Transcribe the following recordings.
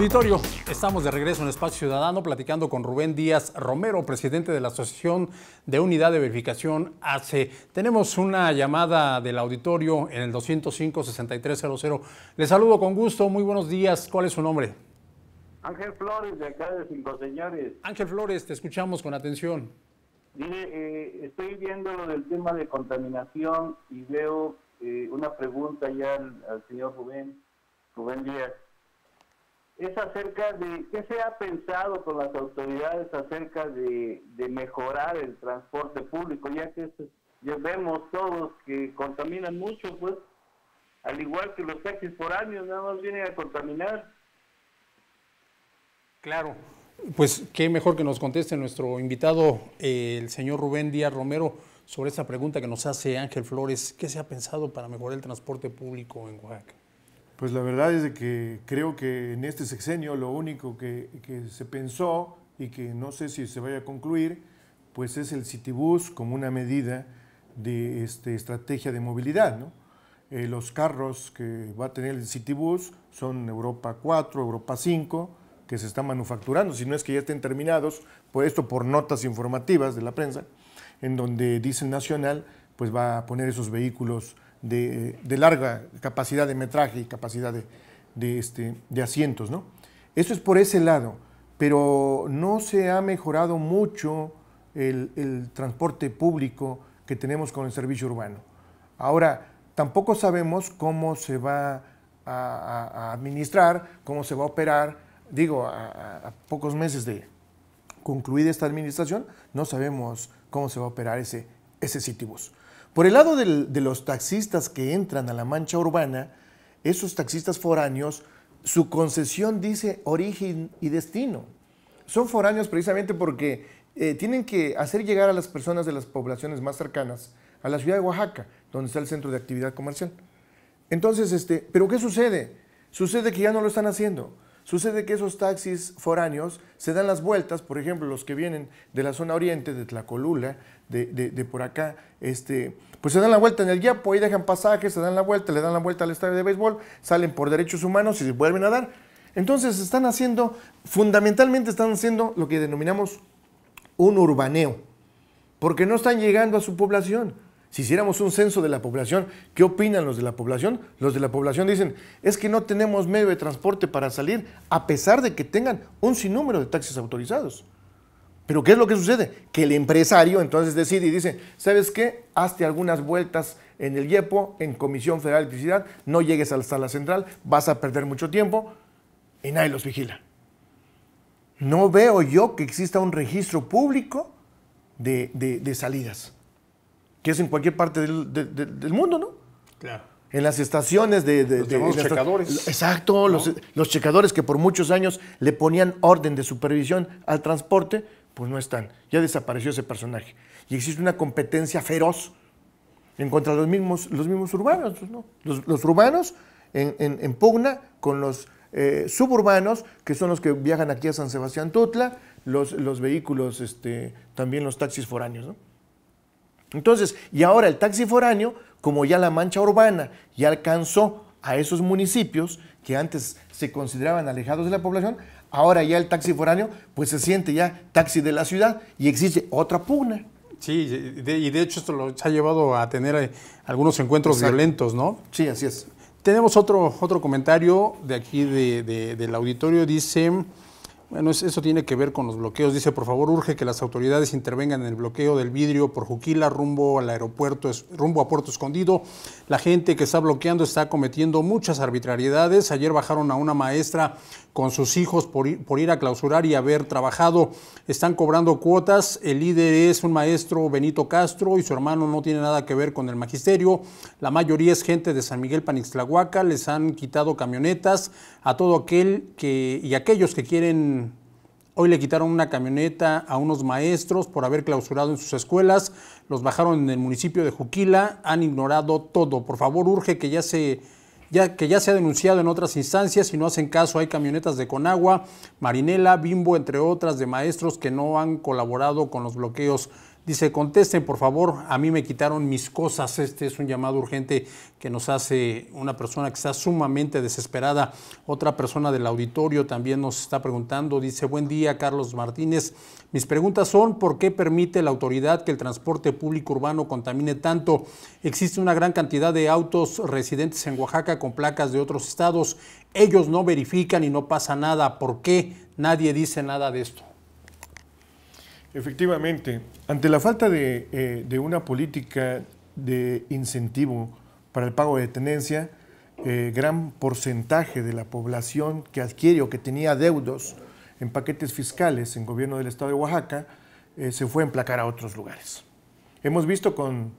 Auditorio, estamos de regreso en Espacio Ciudadano platicando con Rubén Díaz Romero, presidente de la Asociación de Unidad de Verificación ACE. Tenemos una llamada del auditorio en el 205-6300. Le saludo con gusto, muy buenos días. ¿Cuál es su nombre? Ángel Flores, de acá de Cinco Señores. Ángel Flores, te escuchamos con atención. Mire, eh, estoy viendo lo del tema de contaminación y veo eh, una pregunta ya al, al señor Rubén, Rubén Díaz es acerca de qué se ha pensado con las autoridades acerca de, mejorar el transporte público, ya que vemos todos que contaminan mucho, pues, al igual que los taxis por años nada más vienen a contaminar. Claro, pues qué mejor que nos conteste nuestro invitado, eh, el señor Rubén Díaz Romero, sobre esta pregunta que nos hace Ángel Flores, ¿qué se ha pensado para mejorar el transporte público en Oaxaca? Pues la verdad es de que creo que en este sexenio lo único que, se pensó y que no sé si se vaya a concluir, pues es el Citibus como una medida de este, estrategia de movilidad. Eh, los carros que va a tener el Citibus son Europa 4, Europa 5, que se están manufacturando, si no es que ya estén terminados, por esto por notas informativas de la prensa, en donde dice Nacional, pues va a poner esos vehículos de, larga capacidad de metraje y capacidad de, este, de, asientos, ¿no? Eso es por ese lado, pero no se ha mejorado mucho el, transporte público que tenemos con el servicio urbano. Ahora, tampoco sabemos cómo se va a, administrar, cómo se va a operar. Digo, a, pocos meses de concluir esta administración, no sabemos cómo se va a operar ese, ese sitibus. Por el lado de los taxistas que entran a la mancha urbana, esos taxistas foráneos, su concesión dice origen y destino. Son foráneos precisamente porque eh, tienen que hacer llegar a las personas de las poblaciones más cercanas a la ciudad de Oaxaca, donde está el centro de actividad comercial. Entonces, este, ¿pero qué sucede? Sucede que ya no lo están haciendo. Sucede que esos taxis foráneos se dan las vueltas, por ejemplo, los que vienen de la zona oriente, de Tlacolula, de, de, por acá, este, pues se dan la vuelta en el Yapo, ahí dejan pasajes, se dan la vuelta, le dan la vuelta al estadio de béisbol, salen por derechos humanos y se vuelven a dar. Entonces están haciendo, fundamentalmente están haciendo lo que denominamos un urbaneo, porque no están llegando a su población. Si hiciéramos un censo de la población, ¿qué opinan los de la población? Los de la población dicen, es que no tenemos medio de transporte para salir, a pesar de que tengan un sinnúmero de taxis autorizados. Pero ¿qué es lo que sucede? Que el empresario entonces decide y dice, ¿sabes qué? Hazte algunas vueltas en el IEPO, en Comisión Federal de Electricidad, no llegues hasta la central, vas a perder mucho tiempo y nadie los vigila. No veo yo que exista un registro público de, de salidas que es en cualquier parte del, mundo, ¿no? Claro. En las estaciones de... de los checadores. Exacto, los, checadores que por muchos años le ponían orden de supervisión al transporte, pues no están. Ya desapareció ese personaje. Y existe una competencia feroz en contra de los mismos, los mismos urbanos, pues, ¿no? los, urbanos en, pugna con los eh, suburbanos, que son los que viajan aquí a San Sebastián Tutla, los, los vehículos, este, también los taxis foráneos, ¿no? Entonces, y ahora el taxi foráneo, como ya la mancha urbana ya alcanzó a esos municipios que antes se consideraban alejados de la población, ahora ya el taxi foráneo pues se siente ya taxi de la ciudad y existe otra pugna. Sí, y de hecho esto lo ha llevado a tener eh, algunos encuentros violentos, ¿no? Sí, así es. Tenemos otro, otro comentario de aquí del auditorio, dice... Bueno, eso tiene que ver con los bloqueos. Dice, por favor, urge que las autoridades intervengan en el bloqueo del vidrio por Juquila rumbo al aeropuerto, rumbo a Puerto Escondido. La gente que está bloqueando está cometiendo muchas arbitrariedades. Ayer bajaron a una maestra con sus hijos por, por ir a clausurar y haber trabajado. Están cobrando cuotas. El líder es un maestro Benito Castro y su hermano no tiene nada que ver con el magisterio. La mayoría es gente de San Miguel Panixtlahuaca. Les han quitado camionetas a todo aquel que y aquellos que quieren Hoy le quitaron una camioneta a unos maestros por haber clausurado en sus escuelas. Los bajaron en el municipio de Juquila. Han ignorado todo. Por favor, urge que ya se que ya ha denunciado en otras instancias, si no hacen caso hay camionetas de Conagua, Marinela, Bimbo, entre otras, de maestros que no han colaborado con los bloqueos Dice, contesten por favor, a mí me quitaron mis cosas. Este es un llamado urgente que nos hace una persona que está sumamente desesperada. Otra persona del auditorio también nos está preguntando. Dice, buen día Carlos Martínez. Mis preguntas son, ¿por qué permite la autoridad que el transporte público urbano contamine tanto? Existe una gran cantidad de autos residentes en Oaxaca con placas de otros estados. Ellos no verifican y no pasa nada. ¿Por qué nadie dice nada de esto? Efectivamente, ante la falta eh, de, una política de incentivo para el pago de tenencia, eh, gran porcentaje de la población que adquiere o que tenía deudos en paquetes fiscales en gobierno del estado de Oaxaca eh, se fue a emplacar a otros lugares. Hemos visto con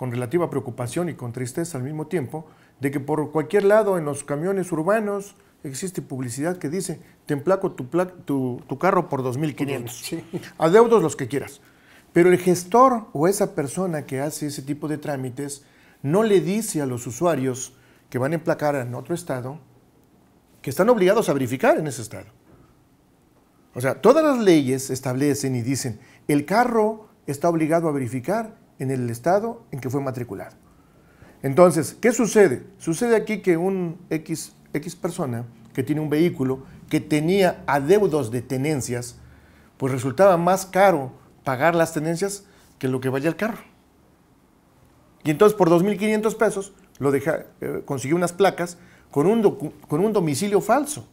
relativa preocupación y con tristeza al mismo tiempo de que por cualquier lado en los camiones urbanos, existe publicidad que dice, te emplaco tu, carro por 2.500. Adeudos los que quieras. Pero el gestor o esa persona que hace ese tipo de trámites no le dice a los usuarios que van a emplacar en otro estado que están obligados a verificar en ese estado. O sea, todas las leyes establecen y dicen, el carro está obligado a verificar en el estado en que fue matriculado. Entonces, ¿qué sucede? Sucede aquí que un X X persona que tiene un vehículo que tenía adeudos de tenencias, pues resultaba más caro pagar las tenencias que lo que vaya el carro. Y entonces por 2.500 pesos lo deja, eh, consiguió unas placas con un, con un domicilio falso.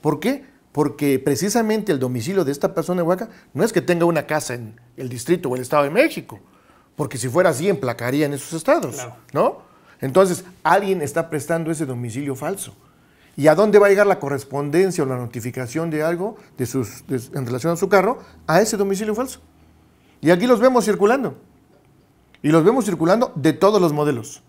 ¿Por qué? Porque precisamente el domicilio de esta persona de no es que tenga una casa en el distrito o el Estado de México, porque si fuera así emplacaría en esos estados, ¿no? Entonces, alguien está prestando ese domicilio falso. ¿Y a dónde va a llegar la correspondencia o la notificación de algo de sus, en relación a su carro? A ese domicilio falso. Y aquí los vemos circulando. Y los vemos circulando de todos los modelos.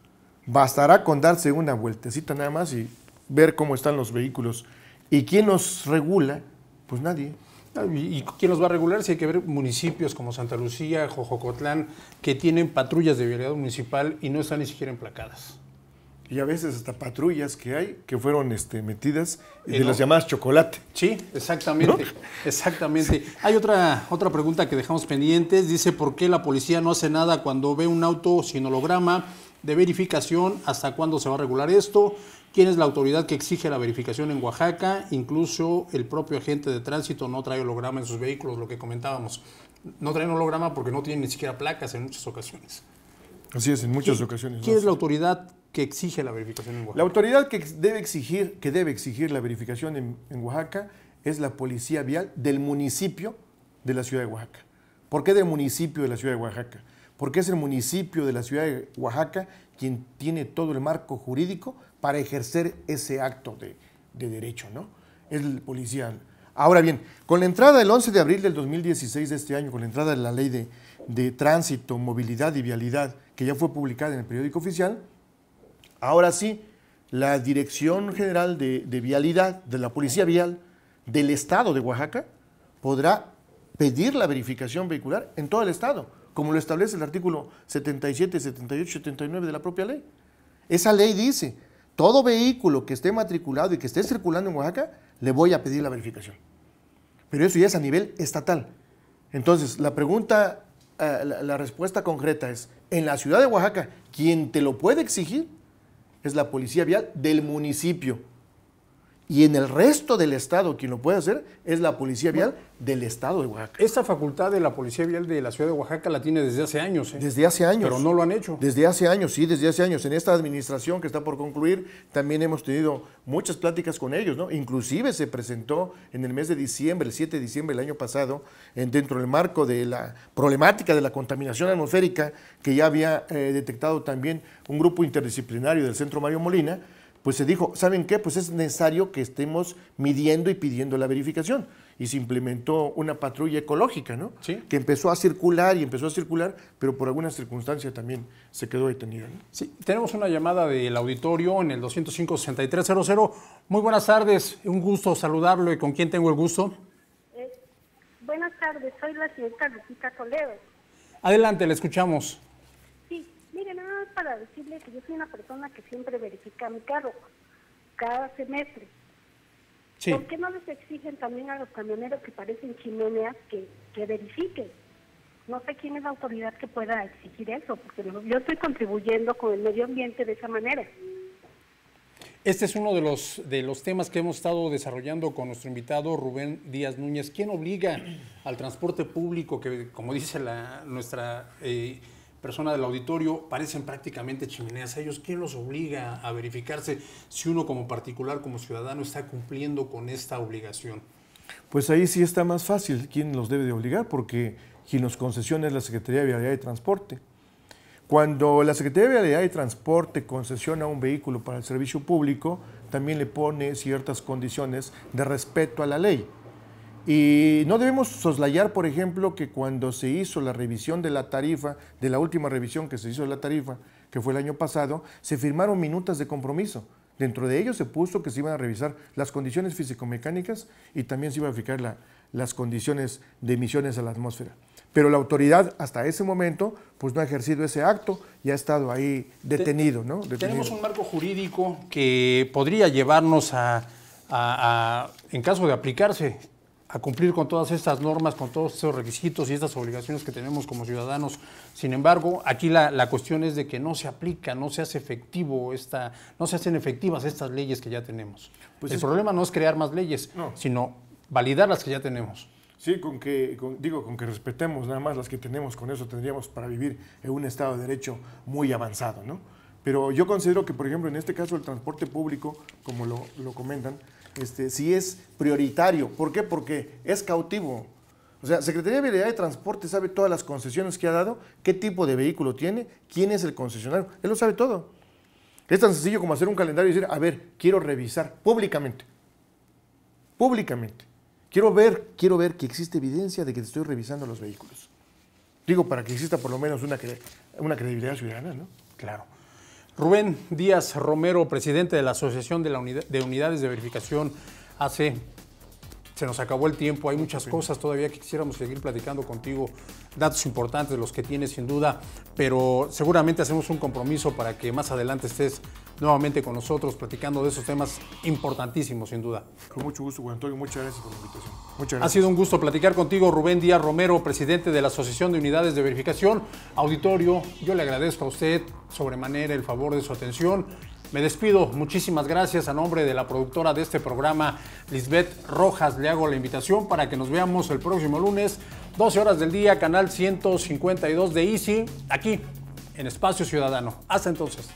Bastará con darse una vueltecita nada más y ver cómo están los vehículos. ¿Y quién nos regula? Pues nadie. Ah, ¿Y quién los va a regular? Si hay que ver municipios como Santa Lucía, Jojocotlán, que tienen patrullas de violencia municipal y no están ni siquiera emplacadas. Y a veces hasta patrullas que hay que fueron este, metidas eh, de las llamadas chocolate. Sí, exactamente, exactamente. Hay otra, otra pregunta que dejamos pendientes. Dice, ¿por qué la policía no hace nada cuando ve un auto sin holograma de verificación? ¿Hasta cuándo se va a regular esto? quién es la autoridad que exige la verificación en Oaxaca, incluso el propio agente de tránsito no trae holograma en sus vehículos, lo que comentábamos. No trae holograma porque no tiene ni siquiera placas en muchas ocasiones. Así es, en muchas ocasiones. ¿Quién es la autoridad que exige la verificación en Oaxaca? La autoridad que debe exigir, que debe exigir la verificación en, en Oaxaca es la policía vial del municipio de la ciudad de Oaxaca. ¿Por qué del municipio de la ciudad de Oaxaca? Porque es el municipio de la ciudad de Oaxaca quien tiene todo el marco jurídico para ejercer ese acto de, derecho, ¿no? el policía. Ahora bien, con la entrada del 11 de abril del 2016 de este año, con la entrada de la ley de, tránsito, movilidad y vialidad, que ya fue publicada en el periódico oficial, ahora sí, la Dirección General de, de Vialidad, de la Policía Vial del Estado de Oaxaca, podrá pedir la verificación vehicular en todo el Estado, como lo establece el artículo 77, 78, 79 de la propia ley. Esa ley dice, todo vehículo que esté matriculado y que esté circulando en Oaxaca, le voy a pedir la verificación. Pero eso ya es a nivel estatal. Entonces, la pregunta, eh, la, la respuesta concreta es, en la ciudad de Oaxaca, quien te lo puede exigir es la policía vial del municipio y en el resto del Estado, quien lo puede hacer es la Policía Vial del Estado de Oaxaca. Esta facultad de la Policía Vial de la Ciudad de Oaxaca la tiene desde hace años. ¿eh? Desde hace años. Pero no lo han hecho. Desde hace años, sí, desde hace años. En esta administración que está por concluir, también hemos tenido muchas pláticas con ellos, ¿no? Inclusive se presentó en el mes de diciembre, el 7 de diciembre del año pasado, en, dentro del marco de la problemática de la contaminación atmosférica, que ya había eh, detectado también un grupo interdisciplinario del Centro Mario Molina, pues se dijo, ¿saben qué? Pues es necesario que estemos midiendo y pidiendo la verificación. Y se implementó una patrulla ecológica, ¿no? Sí. Que empezó a circular y empezó a circular, pero por alguna circunstancia también se quedó detenida. Sí, tenemos una llamada del auditorio en el 205-6300. Muy buenas tardes, un gusto saludarlo y con quién tengo el gusto. Eh, buenas tardes, soy la Lucita Toledo. Adelante, le escuchamos. Mire, nada más para decirle que yo soy una persona que siempre verifica mi carro, cada semestre. ¿Por qué no les exigen también a los camioneros que parecen chimeneas que, que verifiquen? No sé quién es la autoridad que pueda exigir eso, porque yo estoy contribuyendo con el medio ambiente de esa manera. Este es uno de los, de los temas que hemos estado desarrollando con nuestro invitado Rubén Díaz Núñez. ¿Quién obliga al transporte público que, como dice la, nuestra... Eh, persona del auditorio parecen prácticamente chimeneas. ¿A ellos quién los obliga a verificarse si uno como particular, como ciudadano, está cumpliendo con esta obligación? Pues ahí sí está más fácil quién los debe de obligar, porque quien los concesiona es la Secretaría de Vialidad y Transporte. Cuando la Secretaría de Vialidad y Transporte concesiona un vehículo para el servicio público, también le pone ciertas condiciones de respeto a la ley. Y no debemos soslayar, por ejemplo, que cuando se hizo la revisión de la tarifa, de la última revisión que se hizo de la tarifa, que fue el año pasado, se firmaron minutas de compromiso. Dentro de ellos se puso que se iban a revisar las condiciones físico-mecánicas y también se iban a fijar las condiciones de emisiones a la atmósfera. Pero la autoridad hasta ese momento pues no ha ejercido ese acto y ha estado ahí detenido. ¿no? Tenemos un marco jurídico que podría llevarnos a, en caso de aplicarse, a cumplir con todas estas normas, con todos estos requisitos y estas obligaciones que tenemos como ciudadanos. Sin embargo, aquí la, cuestión es de que no se aplica, no se hace efectivo esta, no se hacen efectivas estas leyes que ya tenemos. Pues El problema no es crear más leyes, sino validar las que ya tenemos. Sí, con que, digo, con que respetemos nada más las que tenemos, con eso tendríamos para vivir en un Estado de Derecho muy avanzado, Pero yo considero que, por ejemplo, en este caso el transporte público, como lo, lo comentan, si este, es prioritario. ¿Por qué? Porque es cautivo. O sea, Secretaría de Vialidad y Transporte sabe todas las concesiones que ha dado, qué tipo de vehículo tiene, quién es el concesionario. Él lo sabe todo. Es tan sencillo como hacer un calendario y decir, a ver, quiero revisar públicamente. Públicamente. Quiero ver, quiero ver que existe evidencia de que estoy revisando los vehículos. Digo, para que exista por lo menos una credibilidad ciudadana, ¿no? Claro. Rubén Díaz Romero, presidente de la Asociación de, Unidades de Verificación hace Se nos acabó el tiempo, hay muchas cosas todavía que quisiéramos seguir platicando contigo, datos importantes, los que tienes sin duda, pero seguramente hacemos un compromiso para que más adelante estés nuevamente con nosotros platicando de esos temas importantísimos, sin duda. Con mucho gusto, Juan Antonio. Muchas gracias por la invitación. Ha sido un gusto platicar contigo, Rubén Díaz Romero, presidente de la Asociación de Unidades de Verificación. Auditorio, yo le agradezco a usted sobremanera el favor de su atención. Me despido, muchísimas gracias a nombre de la productora de este programa, Lisbeth Rojas. Le hago la invitación para que nos veamos el próximo lunes, 12 horas del día, canal 152 de Easy, aquí en Espacio Ciudadano. Hasta entonces.